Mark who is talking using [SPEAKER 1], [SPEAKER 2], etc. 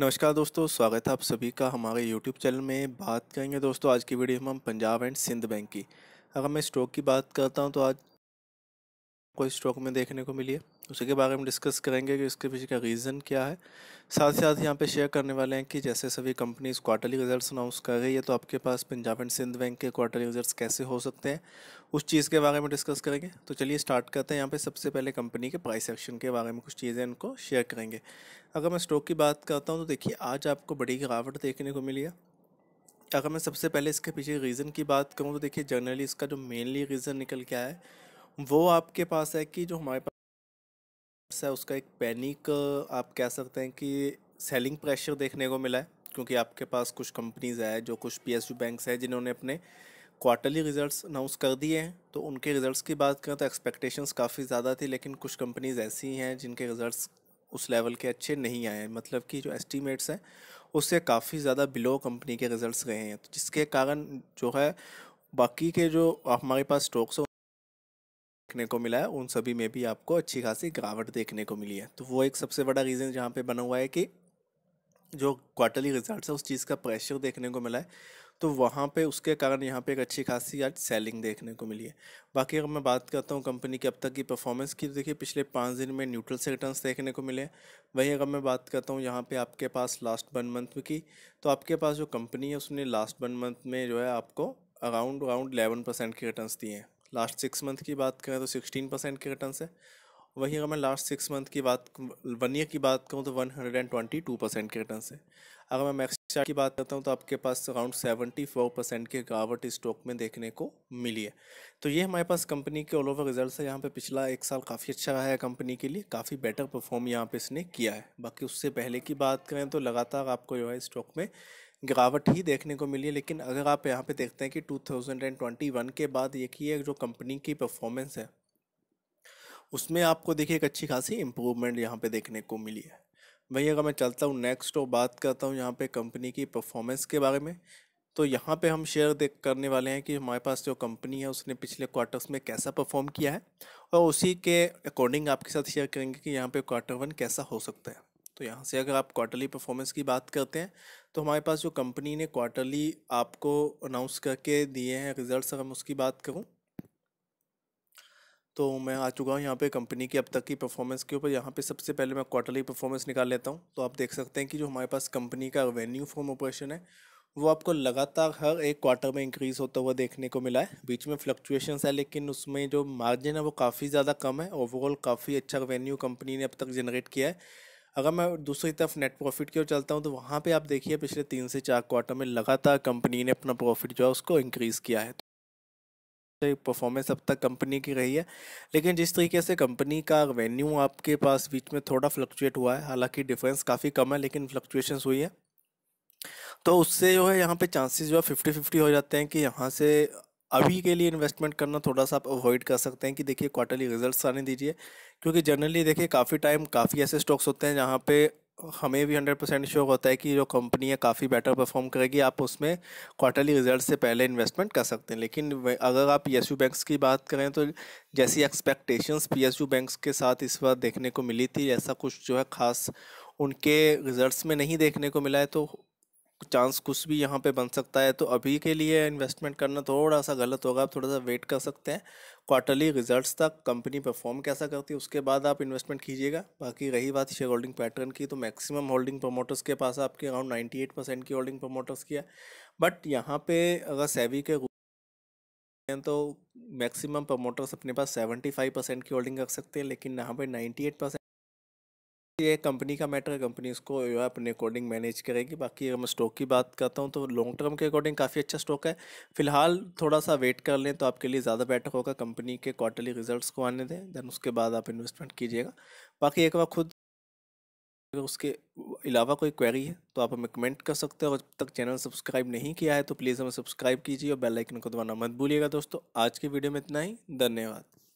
[SPEAKER 1] नमस्कार दोस्तों स्वागत है आप सभी का हमारे यूट्यूब चैनल में बात करेंगे दोस्तों आज की वीडियो में हम पंजाब एंड सिंध बैंक की अगर मैं स्टॉक की बात करता हूँ तो आज कोई स्टॉक में देखने को मिली है उसी के बारे में डिस्कस करेंगे कि इसके पीछे का रीज़न क्या है साथ ही साथ यहाँ पे शेयर करने वाले हैं कि जैसे सभी कंपनीज क्वार्टरली रिजल्ट्स अनाउंस कर रही है तो आपके पास पंजाब एंड सिंध बैंक के क्वार्टरली रिजल्ट्स कैसे हो सकते हैं उस चीज़ के बारे में डिस्कस करेंगे तो चलिए स्टार्ट करते हैं यहाँ पे सबसे पहले कंपनी के प्राइस एक्शन के बारे में कुछ चीज़ें इनको शेयर करेंगे अगर मैं स्टॉक की बात करता हूँ तो देखिए आज आपको बड़ी गिरावट देखने को मिली है अगर मैं सबसे पहले इसके पीछे रीज़न की बात करूँ तो देखिए जनरली इसका जो मेनली रीज़न निकल के आया है वो आपके पास है कि जो हमारे पास है उसका एक पैनिक आप कह सकते हैं कि सेलिंग प्रेशर देखने को मिला है क्योंकि आपके पास कुछ कंपनीज है जो कुछ पी एस बैंक्स हैं जिन्होंने अपने क्वार्टरली रिजल्ट्स अनाउंस कर दिए हैं तो उनके रिजल्ट्स की बात करें तो एक्सपेक्टेशंस काफ़ी ज़्यादा थी लेकिन कुछ कंपनीज़ ऐसी हैं जिनके रिजल्ट्स उस लेवल के अच्छे नहीं आए हैं मतलब कि जो एस्टिमेट्स हैं उससे काफ़ी ज़्यादा बिलो कंपनी के रिजल्ट्स रहे हैं तो जिसके कारण जो है बाकी के जो हमारे पास स्टॉक्स देखने को मिला है उन सभी में भी आपको अच्छी खासी गिरावट देखने को मिली है तो वो एक सबसे बड़ा रीज़न जहाँ पे बना हुआ है कि जो क्वार्टरली रिजल्ट है उस चीज़ का प्रेशर देखने को मिला है तो वहाँ पे उसके कारण यहाँ पे एक अच्छी खासी आज सेलिंग देखने को मिली है बाकी अगर मैं बात करता हूँ कंपनी की अब तक की परफॉर्मेंस की तो देखिए पिछले पाँच दिन में न्यूट्रल से रिटर्न देखने को मिले वहीं अगर मैं बात करता हूँ यहाँ पे आपके पास लास्ट वन मंथ की तो आपके पास जो कंपनी है उसने लास्ट वन मंथ में जो है आपको अराउंड अराउंड एलेवन परसेंट के रिटर्न दिए हैं लास्ट सिक्स मंथ की बात करें तो सिक्सटीन परसेंट के रिटर्न है वहीं अगर मैं लास्ट सिक्स मंथ की बात वन ईयर की बात करूँ तो one hundred and twenty two percent के रिटर्न है अगर मैं मैक्स चार्ट की बात करता हूँ तो आपके पास अराउंड सेवेंटी फोर परसेंट की गिरावट स्टॉक में देखने को मिली है तो ये हमारे पास कंपनी के ऑल ओवर रिजल्ट है यहाँ पे पिछला एक साल काफ़ी अच्छा रहा है कंपनी के लिए काफ़ी बेटर परफॉर्म यहाँ पे इसने किया है बाकी उससे पहले की बात करें तो लगातार आपको जो है स्टॉक में गिरावट ही देखने को मिली है लेकिन अगर आप यहाँ पे देखते हैं कि 2021 के बाद देखिए जो कंपनी की परफॉर्मेंस है उसमें आपको देखिए एक अच्छी खासी इम्प्रूवमेंट यहाँ पे देखने को मिली है वही अगर मैं चलता हूँ नेक्स्ट और तो बात करता हूँ यहाँ पे कंपनी की परफॉर्मेंस के बारे में तो यहाँ पे हम शेयर देख करने वाले हैं कि हमारे पास जो कंपनी है उसने पिछले क्वार्टर्स में कैसा परफॉर्म किया है और उसी के अकॉर्डिंग आपके साथ शेयर करेंगे कि यहाँ पे क्वार्टर वन कैसा हो सकता है तो यहाँ से अगर आप क्वार्टरली परफॉर्मेंस की बात करते हैं तो हमारे पास जो कंपनी ने क्वार्टरली आपको अनाउंस करके दिए हैं रिजल्ट्स अगर मैं उसकी बात करूँ तो मैं आ चुका हूँ यहाँ पे कंपनी की अब तक की परफॉर्मेंस के ऊपर यहाँ पे सबसे पहले मैं क्वार्टरली परफॉर्मेंस निकाल लेता हूँ तो आप देख सकते हैं कि जो हमारे पास कंपनी का रेवेन्यू फ्रॉम ऑपरेशन है वो आपको लगातार हर एक क्वार्टर में इंक्रीज़ होता हुआ देखने को मिला है बीच में फ्लक्चुएशंस है लेकिन उसमें जो मार्जिन है वो काफ़ी ज़्यादा कम है ओवरऑल काफ़ी अच्छा रेवेन्यू कंपनी ने अब तक जनरेट किया है अगर मैं दूसरी तरफ नेट प्रॉफिट की ओर चलता हूँ तो वहाँ पर आप देखिए पिछले तीन से चार क्वार्टर में लगातार कंपनी ने अपना प्रॉफिट जो है उसको इंक्रीज़ किया है परफॉर्मेंस तो अब तक कंपनी की रही है लेकिन जिस तरीके से कंपनी का रेवेन्यू आपके पास बीच में थोड़ा फ्लक्चुएट हुआ है हालांकि डिफरेंस काफ़ी कम है लेकिन फ्लक्चुएशंस हुई है तो उससे जो है यहाँ पे चांसेस जो है फिफ्टी फिफ्टी हो जाते हैं कि यहाँ से अभी के लिए इन्वेस्टमेंट करना थोड़ा सा आप अवॉइड कर सकते हैं कि देखिए क्वार्टरली रिजल्ट्स आने दीजिए क्योंकि जनरली देखिए काफ़ी टाइम काफ़ी ऐसे स्टॉक्स होते हैं जहाँ पे हमें भी हंड्रेड परसेंट श्योर होता है कि जो कंपनी है काफ़ी बेटर परफॉर्म करेगी आप उसमें क्वार्टरली रिजल्ट से पहले इन्वेस्टमेंट कर सकते हैं लेकिन अगर आप पी बैंक्स की बात करें तो जैसी एक्सपेक्टेशंस पी बैंक्स के साथ इस बार देखने को मिली थी ऐसा कुछ जो है ख़ास उनके रिजल्ट्स में नहीं देखने को मिला है तो चांस कुछ भी यहाँ पे बन सकता है तो अभी के लिए इन्वेस्टमेंट करना थोड़ा सा गलत होगा आप थोड़ा सा वेट कर सकते हैं क्वार्टरली रिजल्ट्स तक कंपनी परफॉर्म कैसा करती है उसके बाद आप इन्वेस्टमेंट कीजिएगा बाकी रही बात शेयर होल्डिंग पैटर्न की तो मैक्सिमम होल्डिंग प्रमोटर्स के पास आपके अराउंड नाइन्टी एट परसेंट की होल्डिंग प्रमोटर्स की है बट यहाँ पर अगर सेवी के तो मैक्सिमम प्रमोटर्स अपने पास सेवेंटी फाइव परसेंट की होल्डिंग रख सकते हैं लेकिन यहाँ पर नाइन्टी एट परसेंट ये कंपनी का मैटर है कंपनी इसको जो है अपने अकॉर्डिंग मैनेज करेगी बाकी अगर मैं स्टॉक की बात करता हूँ तो लॉन्ग टर्म के अकॉर्डिंग काफ़ी अच्छा स्टॉक है फिलहाल थोड़ा सा वेट कर लें तो आपके लिए ज़्यादा बेटर होगा कंपनी के क्वार्टरली रिजल्ट्स को आने दें देन उसके बाद आप इन्वेस्टमेंट कीजिएगा बाकी एक बार खुद अगर उसके अलावा कोई क्वेरी है तो आप हमें कमेंट कर सकते हैं और जब तक चैनल सब्सक्राइब नहीं किया है तो प्लीज़ हमें सब्सक्राइब कीजिए और बेलाइकन को दबाना मत भूलिएगा दोस्तों आज की वीडियो में इतना ही धन्यवाद